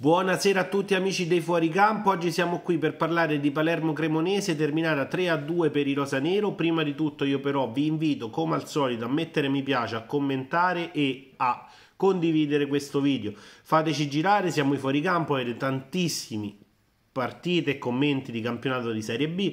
Buonasera a tutti amici dei Fuoricampo, oggi siamo qui per parlare di Palermo Cremonese terminata 3 a 2 per i Rosanero, prima di tutto io però vi invito come al solito a mettere mi piace, a commentare e a condividere questo video, fateci girare, siamo i Fuoricampo, avete tantissimi partite e commenti di campionato di Serie B,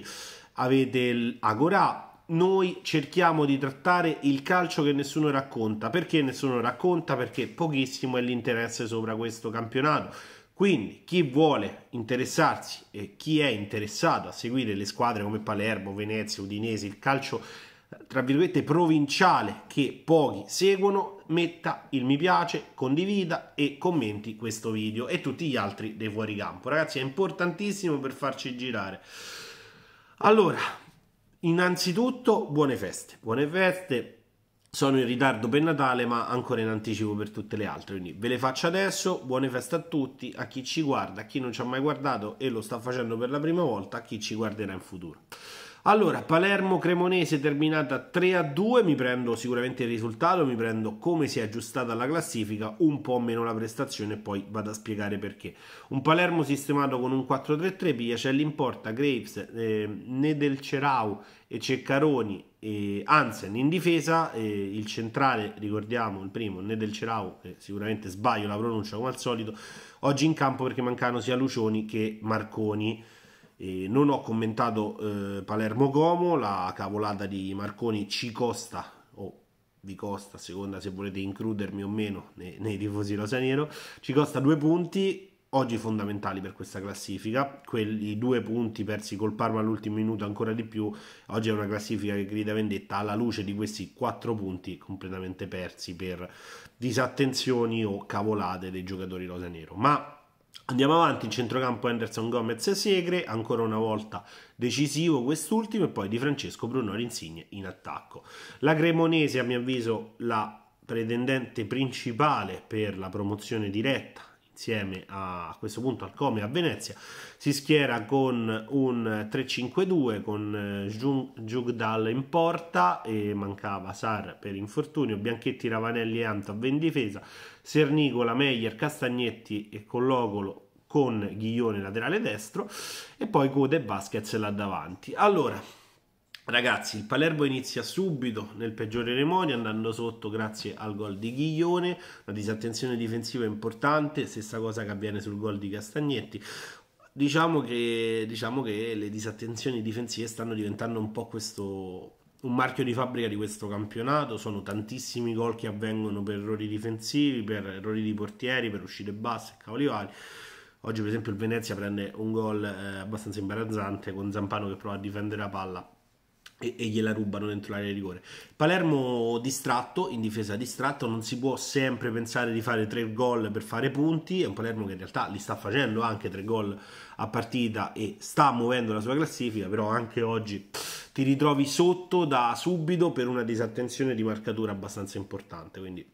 avete l'Agora noi cerchiamo di trattare il calcio che nessuno racconta. Perché nessuno racconta? Perché pochissimo è l'interesse sopra questo campionato. Quindi chi vuole interessarsi e chi è interessato a seguire le squadre come Palermo, Venezia, Udinese, il calcio tra virgolette provinciale che pochi seguono, metta il mi piace, condivida e commenti questo video e tutti gli altri dei fuoricampo. Ragazzi è importantissimo per farci girare. Allora, Innanzitutto, buone feste. Buone feste. Sono in ritardo per Natale, ma ancora in anticipo per tutte le altre. Quindi ve le faccio adesso. Buone feste a tutti, a chi ci guarda, a chi non ci ha mai guardato e lo sta facendo per la prima volta, a chi ci guarderà in futuro. Allora, Palermo-Cremonese terminata 3 2, mi prendo sicuramente il risultato, mi prendo come si è aggiustata la classifica, un po' meno la prestazione e poi vado a spiegare perché. Un Palermo sistemato con un 4-3-3, Pigliacelli in porta, Graves, eh, Cerau e Ceccaroni e Ansen in difesa, eh, il centrale, ricordiamo, il primo, Nedelcerau, che sicuramente sbaglio la pronuncia come al solito, oggi in campo perché mancano sia Lucioni che Marconi. E non ho commentato eh, Palermo-Como, la cavolata di Marconi ci costa, o oh, vi costa, a seconda se volete includermi o meno nei, nei tifosi rosaniero, ci costa due punti, oggi fondamentali per questa classifica, quei due punti persi col Parma all'ultimo minuto ancora di più, oggi è una classifica che grida vendetta alla luce di questi quattro punti completamente persi per disattenzioni o cavolate dei giocatori rosa-nero. Ma Andiamo avanti in centrocampo Anderson Gomez e Segre, ancora una volta decisivo quest'ultimo e poi di Francesco Bruno Rinsigne in attacco. La Cremonese a mio avviso la pretendente principale per la promozione diretta insieme a, a questo punto al Come a Venezia si schiera con un 3-5-2 con eh, Jung, Jugdal in porta e mancava Sar per infortunio Bianchetti, Ravanelli e Antab in difesa Sernicola, Meyer, Castagnetti e Collogolo con Ghiglione laterale destro e poi Code e Vasquez là davanti allora Ragazzi, il Palermo inizia subito nel peggiore dei modi, andando sotto grazie al gol di Ghiglione, una disattenzione difensiva importante, stessa cosa che avviene sul gol di Castagnetti. Diciamo che, diciamo che le disattenzioni difensive stanno diventando un po' questo, un marchio di fabbrica di questo campionato, sono tantissimi gol che avvengono per errori difensivi, per errori di portieri, per uscite basse e cavoli vari. Oggi per esempio il Venezia prende un gol eh, abbastanza imbarazzante con Zampano che prova a difendere la palla e, e gliela rubano dentro l'area di rigore. Palermo distratto, in difesa distratto, non si può sempre pensare di fare tre gol per fare punti, è un Palermo che in realtà li sta facendo anche tre gol a partita e sta muovendo la sua classifica, però anche oggi ti ritrovi sotto da subito per una disattenzione di marcatura abbastanza importante, quindi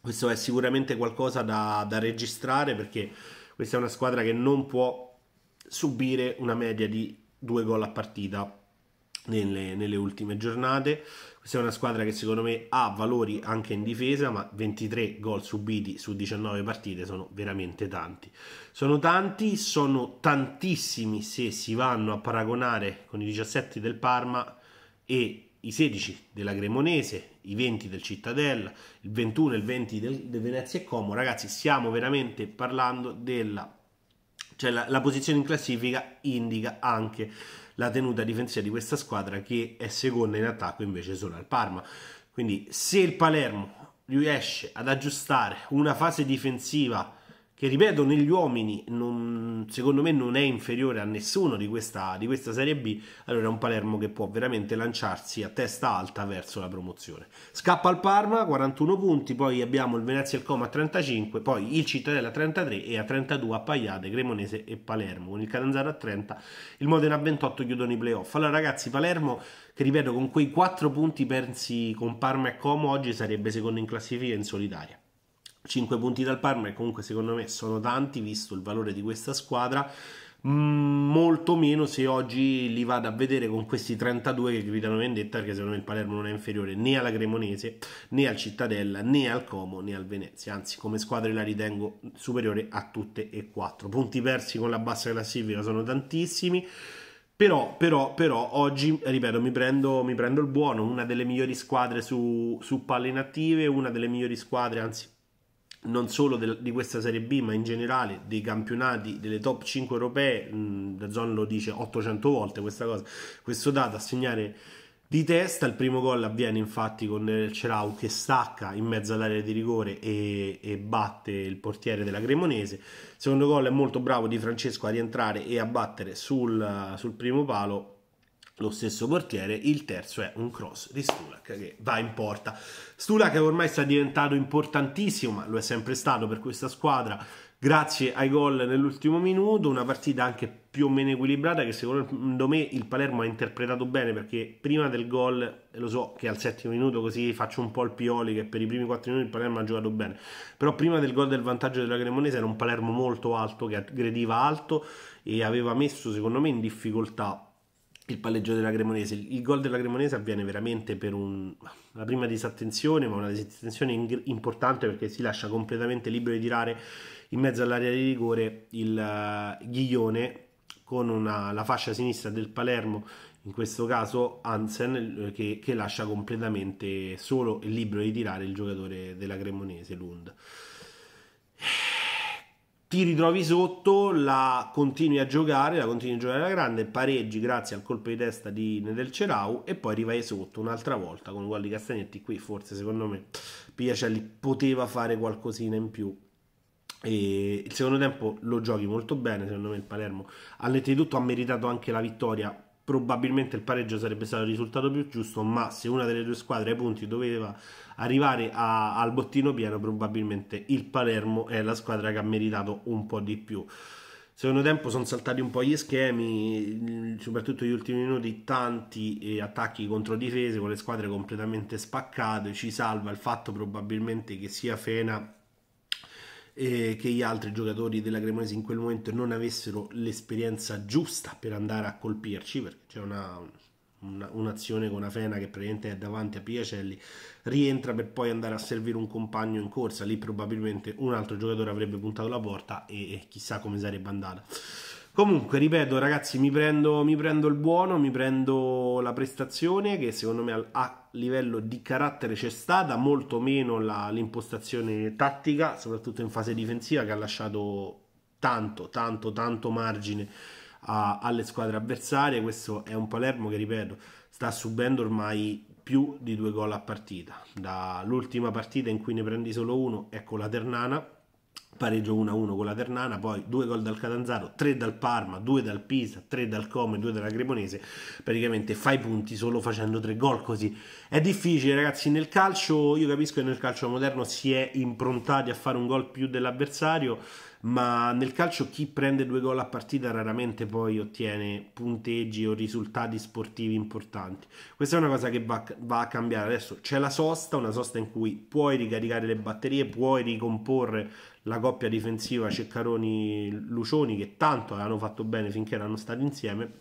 questo è sicuramente qualcosa da, da registrare perché questa è una squadra che non può subire una media di due gol a partita nelle, nelle, ultime giornate. Questa è una squadra che secondo me ha valori anche in difesa, ma 23 gol subiti su 19 partite sono veramente tanti. Sono tanti, sono tantissimi se si vanno a paragonare con i 17 del Parma e i 16 della Cremonese, i 20 del Cittadella, il 21 e il 20 del, del Venezia e Como. Ragazzi, stiamo veramente parlando della cioè la, la, posizione in classifica indica anche la tenuta difensiva di questa squadra che è seconda in attacco invece solo al Parma. Quindi se il Palermo riesce ad aggiustare una fase difensiva che ripeto negli uomini non, secondo me non è inferiore a nessuno di questa, di questa Serie B allora è un Palermo che può veramente lanciarsi a testa alta verso la promozione scappa al Parma 41 punti poi abbiamo il Venezia e il Coma a 35 poi il Cittadella a 33 e a 32 Appaiate, Cremonese e Palermo con il Catanzaro a 30 il Modena a 28 chiudono i playoff allora ragazzi Palermo che ripeto con quei 4 punti persi con Parma e Como oggi sarebbe secondo in classifica in solitaria 5 punti dal Parma e comunque secondo me sono tanti visto il valore di questa squadra mm, molto meno se oggi li vado a vedere con questi 32 che gridano vendetta perché secondo me il Palermo non è inferiore né alla Cremonese né al Cittadella né al Como né al Venezia anzi come squadra la ritengo superiore a tutte e quattro punti persi con la bassa classifica sono tantissimi però, però, però, oggi, ripeto, mi prendo, mi prendo, il buono, una delle migliori squadre su, su palle inattive, una delle migliori squadre, anzi non solo del, di questa Serie B, ma in generale dei campionati delle top 5 europee, mh, Zon lo dice 800 volte questa cosa, questo dato a segnare di testa, il primo gol avviene infatti con il Cerau che stacca in mezzo all'area di rigore e, e batte il portiere della Cremonese, il secondo gol è molto bravo di Francesco a rientrare e a battere sul, sul primo palo, lo stesso portiere, il terzo è un cross di Stulak che va in porta. Stulak ormai sta diventando importantissimo, ma lo è sempre stato per questa squadra, grazie ai gol nell'ultimo minuto, una partita anche più o meno equilibrata che secondo me il Palermo ha interpretato bene perché prima del gol, lo so che al settimo minuto così faccio un po' il Pioli che per i primi quattro minuti il Palermo ha giocato bene, però prima del gol del vantaggio della Cremonese era un Palermo molto alto che aggrediva alto e aveva messo secondo me in difficoltà il palleggio della Cremonese. Il gol della Cremonese avviene veramente per un, una prima disattenzione, ma una disattenzione in, importante perché si lascia completamente libero di tirare in mezzo all'area di rigore il uh, Ghiglione con una, la fascia sinistra del Palermo, in questo caso Hansen, che, che lascia completamente solo e libero di tirare il giocatore della Cremonese, Lund ti ritrovi sotto, la continui a giocare, la continui a giocare alla grande, pareggi grazie al colpo di testa di Nedel Cerau e poi rivai sotto un'altra volta con gol di Castagnetti. Qui forse secondo me Piacelli poteva fare qualcosina in più. E il secondo tempo lo giochi molto bene, secondo me il Palermo ha letto di tutto, ha meritato anche la vittoria probabilmente il pareggio sarebbe stato il risultato più giusto, ma se una delle due squadre ai punti doveva arrivare a, al bottino pieno, probabilmente il Palermo è la squadra che ha meritato un po' di più. Secondo tempo sono saltati un po' gli schemi, soprattutto gli ultimi minuti, tanti eh, attacchi contro difese con le squadre completamente spaccate, ci salva il fatto probabilmente che sia Fena eh, che gli altri giocatori della Cremonese in quel momento non avessero l'esperienza giusta per andare a colpirci, perché c'è una, una, un'azione con una fena che praticamente è davanti a Piacelli, rientra per poi andare a servire un compagno in corsa, lì probabilmente un altro giocatore avrebbe puntato la porta e, e chissà come sarebbe andata. Comunque, ripeto, ragazzi, mi prendo, mi prendo, il buono, mi prendo la prestazione che secondo me a livello di carattere c'è stata, molto meno la, l'impostazione tattica, soprattutto in fase difensiva, che ha lasciato tanto, tanto, tanto margine a, alle squadre avversarie. Questo è un Palermo che, ripeto, sta subendo ormai più di due gol a partita. Dall'ultima partita in cui ne prendi solo uno, ecco la Ternana pareggio 1-1 con la Ternana, poi due gol dal Catanzaro, tre dal Parma, due dal Pisa, tre dal Come, due dalla Cremonese, praticamente fai punti solo facendo tre gol così. È difficile ragazzi, nel calcio, io capisco che nel calcio moderno si è improntati a fare un gol più dell'avversario, ma nel calcio chi prende due gol a partita raramente poi ottiene punteggi o risultati sportivi importanti. Questa è una cosa che va, va a cambiare. Adesso c'è la sosta, una sosta in cui puoi ricaricare le batterie, puoi ricomporre la coppia difensiva Ceccaroni-Lucioni che tanto avevano fatto bene finché erano stati insieme.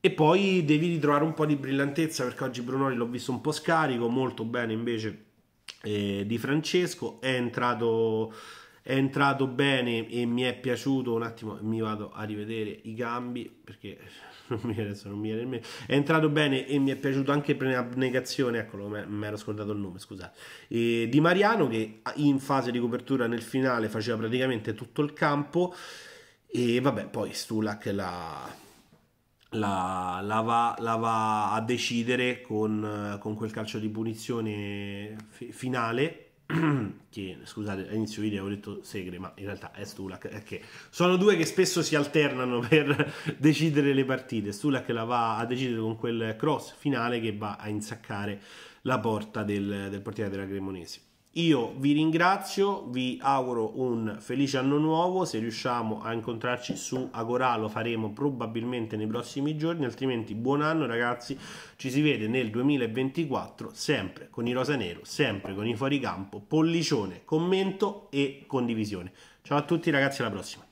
E poi devi ritrovare un po' di brillantezza perché oggi Brunoli l'ho visto un po' scarico, molto bene invece eh, di Francesco, è entrato è entrato bene e mi è piaciuto un attimo mi vado a rivedere i gambi perché non mi viene, non mi viene nemmeno è entrato bene e mi è piaciuto anche per Preabnegazione eccolo mi ero scordato il nome scusa di Mariano che in fase di copertura nel finale faceva praticamente tutto il campo e vabbè poi Stulak la la, la, va, la, va, a decidere con, con quel calcio di punizione finale che scusate all'inizio video ho detto Segre ma in realtà è Stulak perché sono due che spesso si alternano per decidere le partite Stulak la va a decidere con quel cross finale che va a insaccare la porta del, del portiere della Cremonese io vi ringrazio, vi auguro un felice anno nuovo, se riusciamo a incontrarci su Agora lo faremo probabilmente nei prossimi giorni, altrimenti buon anno ragazzi, ci si vede nel 2024 sempre con i Rosa Nero, sempre con i fuoricampo, pollicione, commento e condivisione. Ciao a tutti ragazzi, alla prossima!